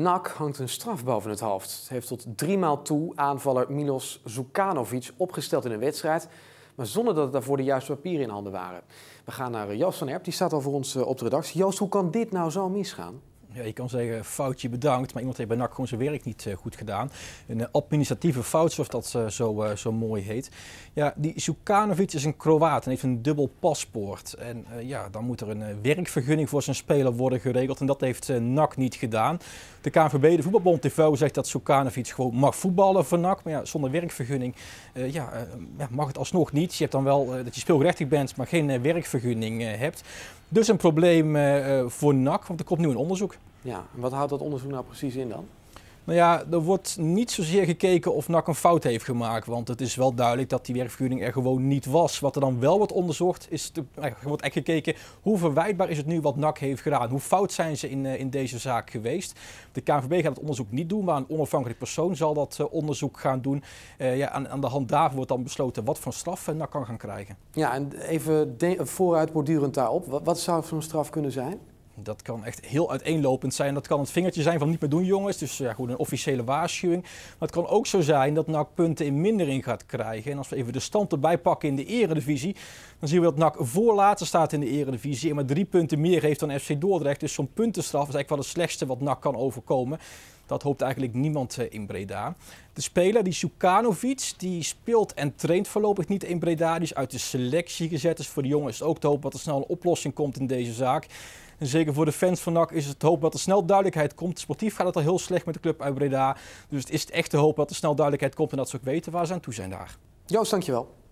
NAC hangt een straf boven het hoofd. Het heeft tot drie maal toe aanvaller Milos Zukanovic opgesteld in een wedstrijd. Maar zonder dat het daarvoor de juiste papieren in handen waren. We gaan naar Joost van Erp, die staat al voor ons eh, op de redactie. Joost, hoe kan dit nou zo misgaan? Ja, je kan zeggen foutje bedankt, maar iemand heeft bij NAC gewoon zijn werk niet eh, goed gedaan. Een eh, administratieve fout, zoals dat zo, zo mooi heet. Ja, die Zukanovic is een Kroaat en heeft een dubbel paspoort. En ja, dan moet er een werkvergunning voor zijn speler worden geregeld. En dat heeft NAC niet gedaan. De KNVB, de voetbalbond TV, zegt dat Sokanovic gewoon mag voetballen voor NAC. Maar ja, zonder werkvergunning eh, eh, ja, mag het alsnog niet. Je hebt dan wel eh, dat je speelgerechtig bent, maar geen werkvergunning hebt. Dus een probleem voor NAC, want er komt nu een onderzoek. Ja, en wat houdt dat onderzoek nou precies in dan? Nou ja, er wordt niet zozeer gekeken of NAC een fout heeft gemaakt. Want het is wel duidelijk dat die werkvergunning er gewoon niet was. Wat er dan wel wordt onderzocht, is nou er wordt echt gekeken hoe verwijtbaar is het nu wat NAC heeft gedaan. Hoe fout zijn ze in, eh, in deze zaak geweest? De KNVB gaat het onderzoek niet doen, maar een onafhankelijk persoon zal dat eh, onderzoek gaan doen. Eh, ja, aan, aan, de hand daarvan wordt dan besloten wat voor straf NAC kan gaan krijgen. Ja, en even vooruit vooruitbordurend daarop. Wat, wat zou zo'n straf kunnen zijn? dat kan echt heel uiteenlopend zijn. Dat kan het vingertje zijn van niet meer doen jongens. Dus ja, goed, een officiële waarschuwing. Maar het kan ook zo zijn dat NAC punten in mindering gaat krijgen. En als we even de stand erbij pakken in de eredivisie. Dan zien we dat NAC voorlaatste staat in de eredivisie. En maar drie punten meer heeft dan FC Dordrecht. Dus zo'n puntenstraf is eigenlijk wel het slechtste wat NAC kan overkomen. Dat hoopt eigenlijk niemand eh, in Breda. De speler, die Sukanovic, die speelt en traint voorlopig niet in Breda. Die is uit de selectie gezet. Dus voor de jongens is het ook te hoop dat er snel een oplossing komt in deze zaak. En zeker voor de fans van NAC is het te hopen dat er snel duidelijkheid komt. Sportief gaat het al heel slecht met de club uit Breda. Dus het is echt te hopen dat er snel duidelijkheid komt en dat ze ook weten waar ze aan toe zijn daar. Joost, dankjewel.